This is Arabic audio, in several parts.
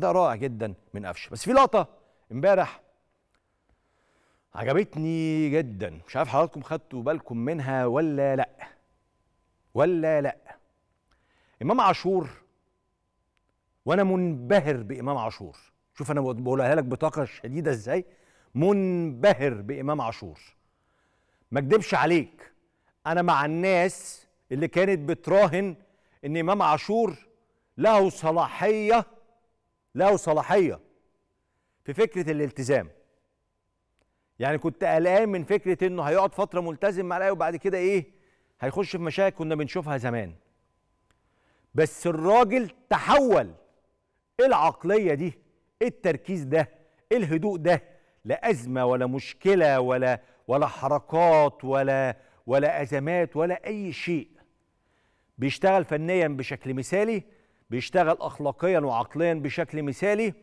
اداء رائع جدا من قفشه بس في لقطه امبارح عجبتني جدا مش عارف حضراتكم خدتوا بالكم منها ولا لا ولا لا امام عاشور وانا منبهر بامام عاشور شوف انا بقولها لك بطاقه شديده ازاي منبهر بامام عاشور ما اكدبش عليك انا مع الناس اللي كانت بتراهن ان امام عاشور له صلاحيه لقوا صلاحيه في فكره الالتزام يعني كنت قلقان من فكره انه هيقعد فتره ملتزم مع الاهلي وبعد كده ايه هيخش في مشاكل كنا بنشوفها زمان بس الراجل تحول العقليه دي التركيز ده الهدوء ده لا ازمه ولا مشكله ولا ولا حركات ولا ولا ازمات ولا اي شيء بيشتغل فنيا بشكل مثالي بيشتغل اخلاقيا وعقليا بشكل مثالي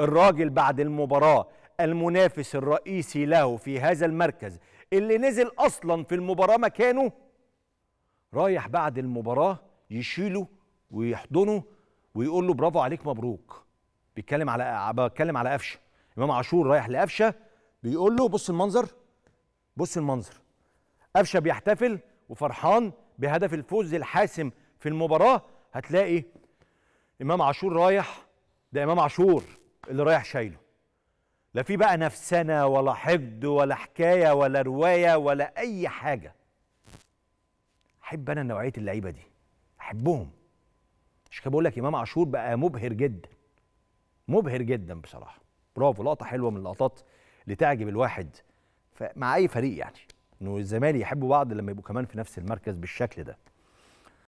الراجل بعد المباراه المنافس الرئيسي له في هذا المركز اللي نزل اصلا في المباراه مكانه رايح بعد المباراه يشيله ويحضنه ويقول له برافو عليك مبروك بيتكلم على بتكلم على قفشه امام عاشور رايح لقفشه بيقول له بص المنظر بص المنظر قفشه بيحتفل وفرحان بهدف الفوز الحاسم في المباراه هتلاقي امام عاشور رايح ده امام عاشور اللي رايح شايله لا في بقى نفسنا ولا حقد ولا حكايه ولا روايه ولا اي حاجه احب انا نوعيه اللعيبه دي احبهم مش كده بقول لك امام عاشور بقى مبهر جدا مبهر جدا بصراحه برافو لقطه حلوه من اللقطات اللي تعجب الواحد مع اي فريق يعني انه الزمالك يحبوا بعض لما يبقوا كمان في نفس المركز بالشكل ده